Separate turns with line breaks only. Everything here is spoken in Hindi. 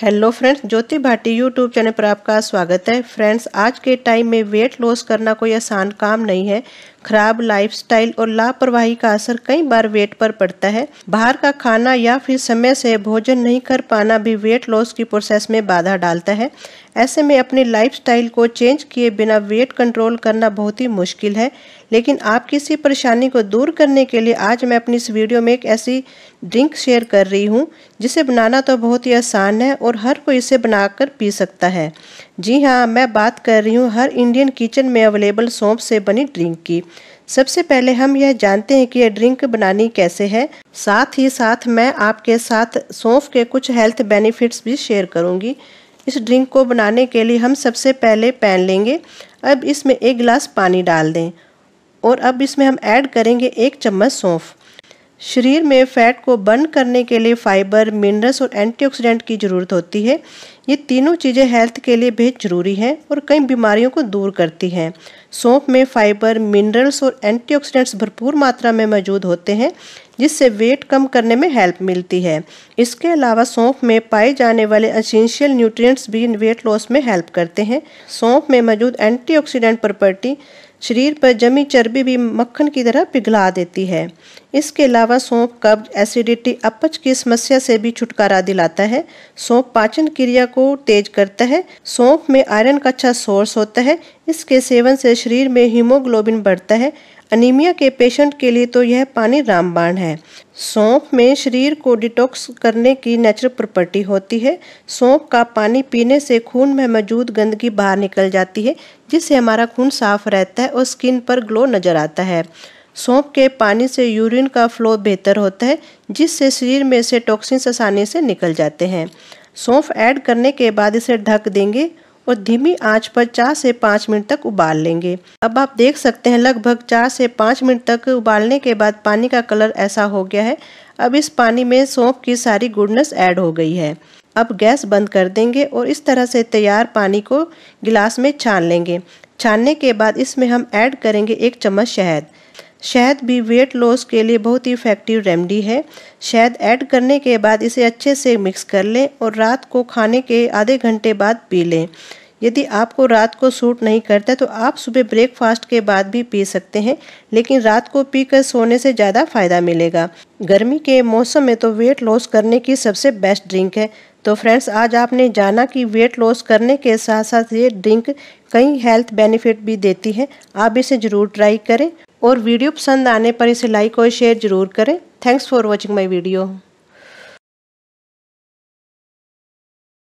hello friends Jyoti Bhati YouTube channel पर आपका स्वागत है फ्रेंड्स आज के टाइम में वेट लॉस करना कोई आसान काम नहीं है खराब लाइफस्टाइल और लापरवाही का असर कई बार वेट पर पड़ता है बाहर का खाना या फिर समय से भोजन नहीं कर पाना भी वेट लॉस की प्रोसेस में बाधा डालता है ऐसे में अपनी लाइफ को चेंज किए बिना वेट कंट्रोल करना बहुत ही मुश्किल है लेकिन आप किसी परेशानी को दूर करने के लिए आज मैं अपनी इस वीडियो में एक ऐसी ड्रिंक शेयर कर रही हूँ जिसे बनाना तो बहुत ही आसान है और हर कोई इसे बनाकर पी सकता है जी हाँ मैं बात कर रही हूँ हर इंडियन किचन में अवेलेबल सौंप से बनी ड्रिंक की सबसे पहले हम यह जानते हैं कि यह ड्रिंक बनानी कैसे है साथ ही साथ मैं आपके साथ सौंफ के कुछ हेल्थ बेनिफिट्स भी शेयर करूँगी इस ड्रिंक को बनाने के लिए हम सबसे पहले पैन लेंगे अब इसमें एक गिलास पानी डाल दें और अब इसमें हम ऐड करेंगे एक चम्मच सौंफ शरीर में फैट को बर्न करने के लिए फाइबर मिनरल्स और एंटीऑक्सीडेंट की ज़रूरत होती है ये तीनों चीज़ें हेल्थ के लिए बेहद ज़रूरी हैं और कई बीमारियों को दूर करती हैं सौंफ में फाइबर मिनरल्स और एंटीऑक्सीडेंट्स भरपूर मात्रा में मौजूद होते हैं जिससे वेट कम करने में हेल्प मिलती है इसके अलावा सौंफ में पाए जाने वाले असेंशियल न्यूट्रिएंट्स भी वेट लॉस में हेल्प करते हैं सौंफ में मौजूद एंटीऑक्सीडेंट प्रॉपर्टी शरीर पर जमी चर्बी भी मक्खन की तरह पिघला देती है इसके अलावा सौंफ कब्ज एसिडिटी अपच की समस्या से भी छुटकारा दिलाता है सौंफ पाचन क्रिया को तेज करता है सौंफ में आयरन का अच्छा सोर्स होता है इसके सेवन से शरीर में हीमोग्लोबिन बढ़ता है अनीमिया के पेशेंट के लिए तो यह पानी रामबाण है सौंफ में शरीर को डिटॉक्स करने की नेचुरल प्रॉपर्टी होती है सौंफ का पानी पीने से खून में मौजूद गंदगी बाहर निकल जाती है जिससे हमारा खून साफ रहता है और स्किन पर ग्लो नजर आता है सौंफ के पानी से यूरिन का फ्लो बेहतर होता है जिससे शरीर में से टॉक्सिन्स आसानी से निकल जाते हैं सौंफ ऐड करने के बाद इसे ढक देंगे और धीमी आंच पर चार से पाँच मिनट तक उबाल लेंगे अब आप देख सकते हैं लगभग चार से पाँच मिनट तक उबालने के बाद पानी का कलर ऐसा हो गया है अब इस पानी में सौंप की सारी गुडनेस ऐड हो गई है अब गैस बंद कर देंगे और इस तरह से तैयार पानी को गिलास में छान लेंगे छानने के बाद इसमें हम ऐड करेंगे एक चम्मच शहद शहद भी वेट लॉस के लिए बहुत ही इफ़ेक्टिव रेमडी है शहद ऐड करने के बाद इसे अच्छे से मिक्स कर लें और रात को खाने के आधे घंटे बाद पी लें यदि आपको रात को सूट नहीं करता तो आप सुबह ब्रेकफास्ट के बाद भी पी सकते हैं लेकिन रात को पीकर सोने से ज़्यादा फ़ायदा मिलेगा गर्मी के मौसम में तो वेट लॉस करने की सबसे बेस्ट ड्रिंक है तो फ्रेंड्स आज आपने जाना कि वेट लॉस करने के साथ साथ ये ड्रिंक कई हेल्थ बेनिफिट भी देती है आप इसे ज़रूर ट्राई करें और वीडियो पसंद आने पर इसे लाइक और शेयर ज़रूर करें thanks for watching my video